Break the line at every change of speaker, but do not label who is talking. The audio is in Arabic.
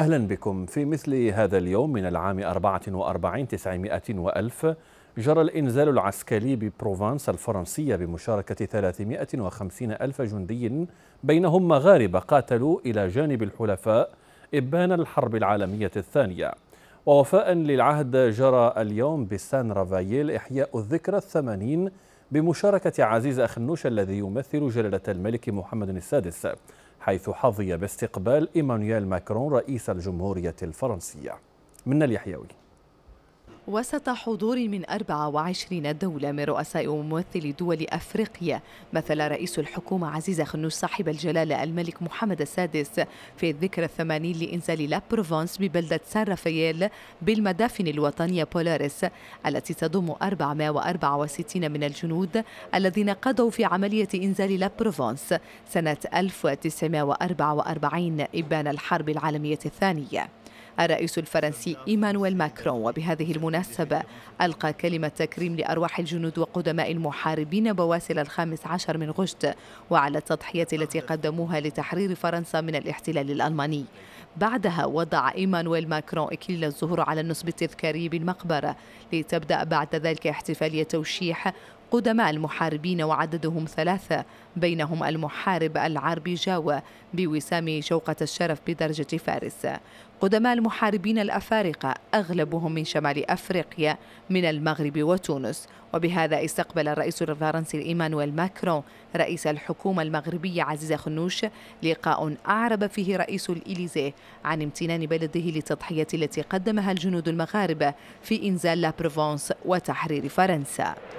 أهلا بكم في مثل هذا اليوم من العام 44 900 وألف جرى الإنزال العسكري ببروفانس الفرنسية بمشاركة 350 ألف جندي بينهم مغاربة قاتلوا إلى جانب الحلفاء إبان الحرب العالمية الثانية ووفاء للعهد جرى اليوم بسان رافاييل إحياء الذكرى الثمانين بمشاركة عزيز أخنوش الذي يمثل جلالة الملك محمد السادس حيث حظي باستقبال إيمانويل ماكرون رئيس الجمهورية الفرنسية من اليحيوي
وسط حضور من 24 دولة من رؤساء وممثلي دول أفريقيا مثل رئيس الحكومة عزيز خنوش صاحب الجلالة الملك محمد السادس في الذكرى الثمانين لإنزال لا بروفانس ببلدة سان رافائيل بالمدافن الوطنية بولاريس التي تضم 464 من الجنود الذين قضوا في عملية إنزال لا بروفانس سنة 1944 إبان الحرب العالمية الثانية الرئيس الفرنسي إيمانويل ماكرون وبهذه المناسبة ألقى كلمة تكريم لأرواح الجنود وقدماء المحاربين بواسل الخامس عشر من غشت وعلى التضحية التي قدموها لتحرير فرنسا من الاحتلال الألماني بعدها وضع إيمانويل ماكرون إكليل الزهور على النصب التذكاري بالمقبرة لتبدأ بعد ذلك احتفالية توشيح قدماء المحاربين وعددهم ثلاثة بينهم المحارب العربي جاوة بوسام شوقة الشرف بدرجة فارس قدماء المحاربين الأفارقة أغلبهم من شمال أفريقيا من المغرب وتونس وبهذا استقبل الرئيس الفرنسي إيمانويل ماكرون رئيس الحكومة المغربية عزيز خنوش لقاء أعرب فيه رئيس الإليزيه عن امتنان بلده للتضحية التي قدمها الجنود المغاربة في إنزال لا بروفونس وتحرير فرنسا